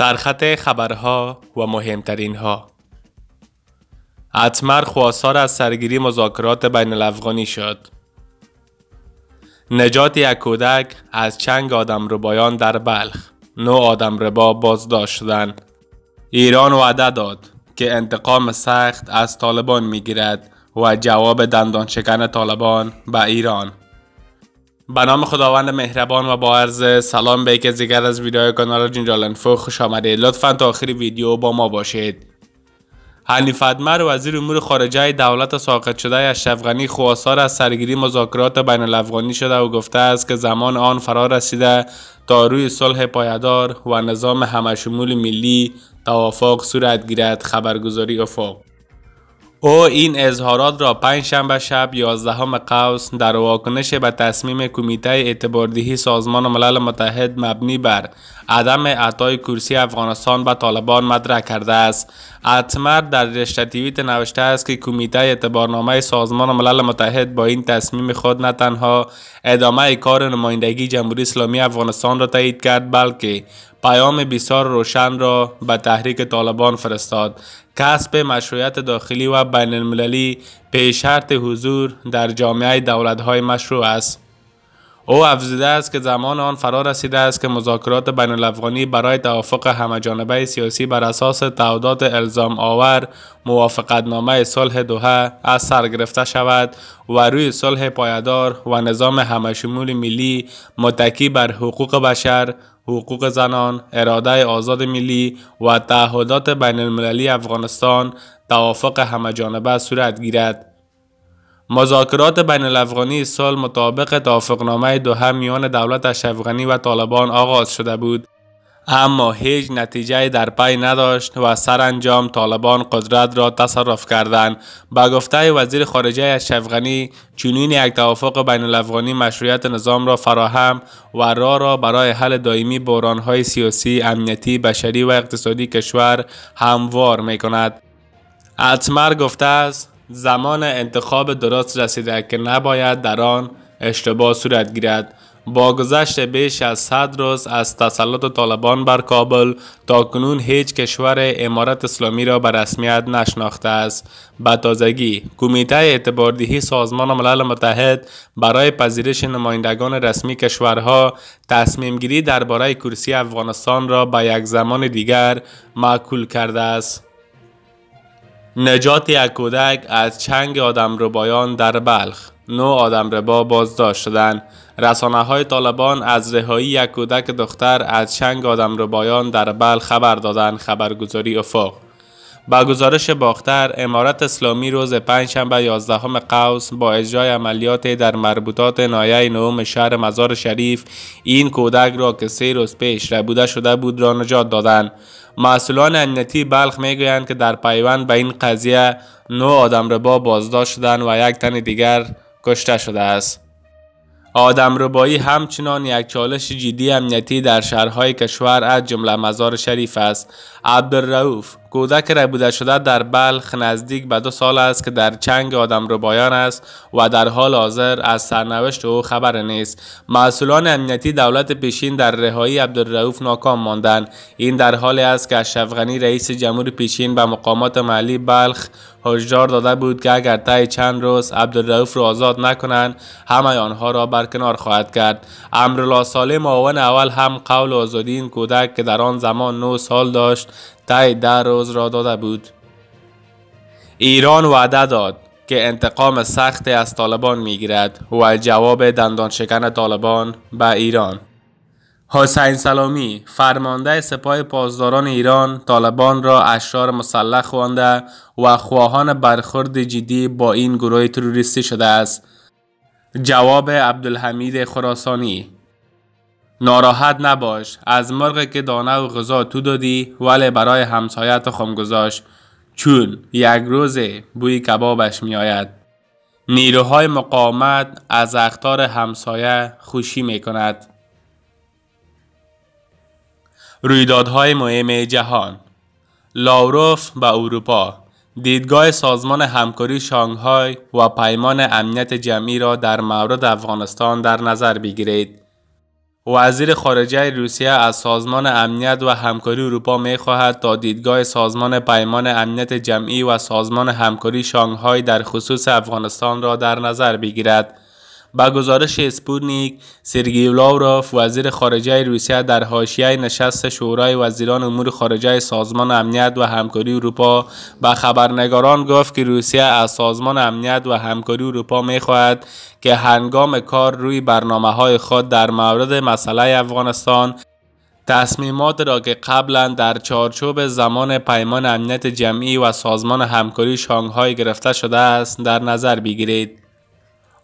سرخط خبرها و مهمترین ها اتمر خواستار از سرگیری مذاکرات بین الافغانی شد نجات یک کودک از چنگ آدم ربایان در بلخ نو آدم ربا بازداشت شدند ایران وعده داد که انتقام سخت از طالبان میگیرد و جواب دندان شکن طالبان به ایران به نام خداوند مهربان و با عرض سلام به یکی دیگر از ویدیوهای کانال جنجال انفو خوش آمدید. لطفا تا آخری ویدیو با ما باشید حنیف ادمر وزیر امور خارجه دولت ساقط شده اشرف خواستار از سرگیری مذاکرات بین الافغانی شده و گفته است که زمان آن فرا رسیده تا روی صلح پایدار و نظام همشمول ملی توافق صورت گیرد خبرگزاری افق او این اظهارات را پنج شنبه شب 11 قوس در واکنش به تصمیم کمیته اعتباردهی سازمان ملل متحد مبنی بر عدم اعطای کرسی افغانستان به طالبان مطرح کرده است اتمر در رشته توییت نوشته است که کمیته اعتبارنامه سازمان ملل متحد با این تصمیم خود نه تنها ادامه کار نمایندگی جمهوری اسلامی افغانستان را تایید کرد بلکه پیام بسیار روشن را به تحریک طالبان فرستاد کسب مشروعیت داخلی و بین المللی به شرط حضور در جامعه دولتهای مشروع است. او افزوده است که زمان آن فرا رسیده است که مذاکرات بین الافغانی برای توافق همهجانبه سیاسی بر اساس تعداد الزام آور نامه صلح دوحه از سر گرفته شود و روی صلح پایدار و نظام همشمول ملی متکی بر حقوق بشر حقوق زنان، اراده آزاد ملی و تعهدات بین المللی افغانستان توافق همهجانبه صورت گیرد. مذاکرات بین الافغانی سال مطابق توافقنامه دوحه میان دولت اشرف و طالبان آغاز شده بود اما هیچ نتیجه در پی نداشت و سرانجام طالبان قدرت را تصرف کردند با گفته وزیر خارجه اشرف چنین یک توافق بین الافغانی مشروعیت نظام را فراهم و راه را برای حل دائمی بحران‌های سیاسی، امنیتی، بشری و اقتصادی کشور هموار می کند. اتمر گفته است زمان انتخاب درست رسیده که نباید در آن اشتباه صورت گیرد با گذشت بیش از صد روز از تسلط طالبان بر کابل تا کنون هیچ کشور امارت اسلامی را به رسمیت نشناخته است به تازگی کمیته اعتباردهی سازمان ملل متحد برای پذیرش نمایندگان رسمی کشورها تصمیم گیری درباره کرسی افغانستان را به یک زمان دیگر معکول کرده است نجات یک کودک از چنگ آدم رو بایان در بلخ نو آدم ربا بازداشت شدن رسانه های طالبان از رهایی یک کودک دختر از چنگ آدم ربایان در بل خبر دادن خبرگزاری افق با گزارش باختر امارت اسلامی روز پنجشنبه 11 قوس با اجرای عملیات در مربوطات نایه نهم شهر مزار شریف این کودک را که سه روز پیش ربوده شده بود را نجات دادند مسئولان امنیتی بلخ میگویند که در پیوند به این قضیه نو آدم ربا بازداشت شدند و یک تن دیگر کشته شده است. ربایی همچنان یک چالش جدی امنیتی در شهرهای کشور از جمله مزار شریف است. عبدالرؤوف کودک ربوده شده در بلخ نزدیک به دو سال است که در چنگ آدم رو بایان است و در حال حاضر از سرنوشت او خبر نیست مسئولان امنیتی دولت پیشین در رهایی عبدالرعوف ناکام ماندند این در حالی است که اشرف رئیس جمهور پیشین به مقامات محلی بلخ هشدار داده بود که اگر تای چند روز عبدالرعوف را رو آزاد نکنند همه آنها را برکنار خواهد کرد امرالله سالم معاون اول هم قول آزادی کودک که در آن زمان نو سال داشت تای در روز را داده بود ایران وعده داد که انتقام سخت از طالبان میگیرد و جواب دندان شکن طالبان به ایران حسین سلامی فرمانده سپاه پاسداران ایران طالبان را اشرار مسلح خوانده و خواهان برخورد جدی با این گروه تروریستی شده است جواب عبدالحمید خراسانی ناراحت نباش از مرغ که دانه و غذا تو دادی ولی برای همسایت خم گذاشت چون یک روز بوی کبابش آید. نیروهای مقاومت از اختار همسایه خوشی می کند رویدادهای مهم جهان لاوروف به اروپا دیدگاه سازمان همکاری شانگهای و پیمان امنیت جمعی را در مورد افغانستان در نظر بگیرید وزیر خارجه روسیه از سازمان امنیت و همکاری اروپا می خواهد تا دیدگاه سازمان پیمان امنیت جمعی و سازمان همکاری شانگهای در خصوص افغانستان را در نظر بگیرد. با گزارش اسپوتنیک سرگی لاوروف وزیر خارجه روسیه در حاشیه نشست شورای وزیران امور خارجه سازمان امنیت و همکاری اروپا به خبرنگاران گفت که روسیه از سازمان امنیت و همکاری اروپا میخواهد که هنگام کار روی برنامه های خود در مورد مسئله افغانستان تصمیمات را که قبلا در چارچوب زمان پیمان امنیت جمعی و سازمان همکاری شانگهای گرفته شده است در نظر بگیرید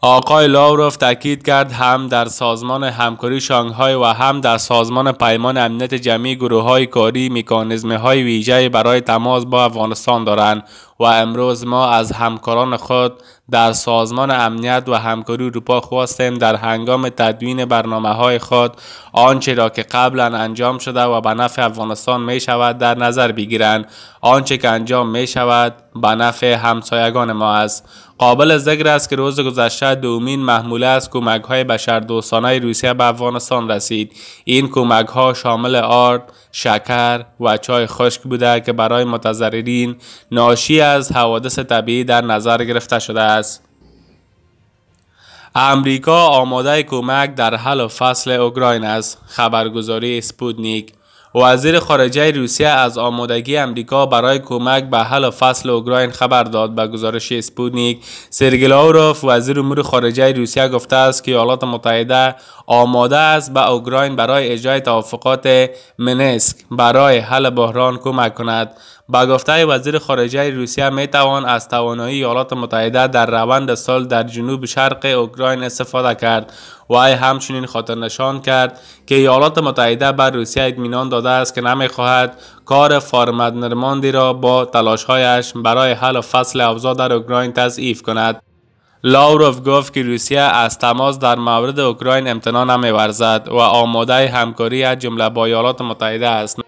آقای لاوروف تاکید کرد هم در سازمان همکاری شانگهای و هم در سازمان پیمان امنیت جمعی گروه های کاری مکانیزم های ویژه برای تماس با افغانستان دارند و امروز ما از همکاران خود در سازمان امنیت و همکاری اروپا خواستیم در هنگام تدوین برنامه های خود آنچه را که قبلا انجام شده و به نفع افغانستان می شود در نظر بگیرند آنچه که انجام می شود به نفع همسایگان ما است قابل ذکر است که روز گذشته دومین محموله از کمک های بشردوستانه روسیه به افغانستان رسید این کمک ها شامل آرد شکر و چای خشک بوده که برای متضررین ناشی از حوادث طبیعی در نظر گرفته شده است. امریکا آماده کمک در حل و فصل اوکراین است خبرگزاری سپوتنیک وزیر خارجه روسیه از آمادگی امریکا برای کمک به حل فصل اوکراین خبر داد به گزارش اسپوتنیک سرگی لاوروف وزیر امور خارجه روسیه گفته است که ایالات متحده آماده است به اوکراین برای اجرای توافقات منسک برای حل بحران کمک کند با گفته وزیر خارجه روسیه می توان از توانایی ایالات متحده در روند سال در جنوب شرق اوکراین استفاده کرد و ای همچنین خاطر نشان کرد که ایالات متحده بر روسیه اطمینان داده است که خواهد کار فارمد نرماندی را با تلاشهایش برای حل فصل اوضاع در اوکراین تضعیف کند لاوروف گفت که روسیه از تماس در مورد اوکراین امتنا نمیورزد و آماده همکاری از جمله با ایالات متحده است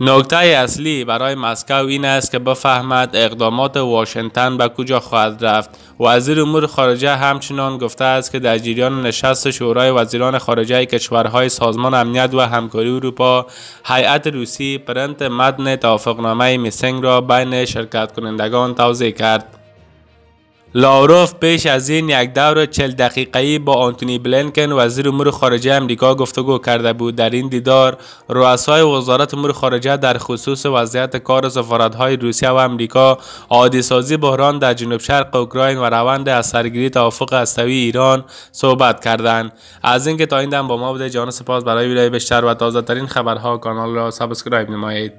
نکته اصلی برای مسکو این است که بفهمد اقدامات واشنگتن به کجا خواهد رفت وزیر امور خارجه همچنان گفته است که در جریان نشست شورای وزیران خارجه کشورهای سازمان امنیت و همکاری اروپا هیئت روسی پرنت متن توافقنامه میسنگ را بین شرکت کنندگان توضیح کرد لاروف پیش از این یک دور چل ای با آنتونی بلینکن وزیر امور خارجه امریکا گفتگو کرده بود در این دیدار رؤسای وزارت امور خارجه در خصوص وضعیت کار های روسیه و امریکا عادی بحران در جنوب شرق اوکراین و روند سرگیری توافق هستوی ایران صحبت کردند از اینکه تا این دم با ما بوده جان سپاس برای ویدیو بیشتر و تازه ترین خبرها کانال را سابسکرایب نمایید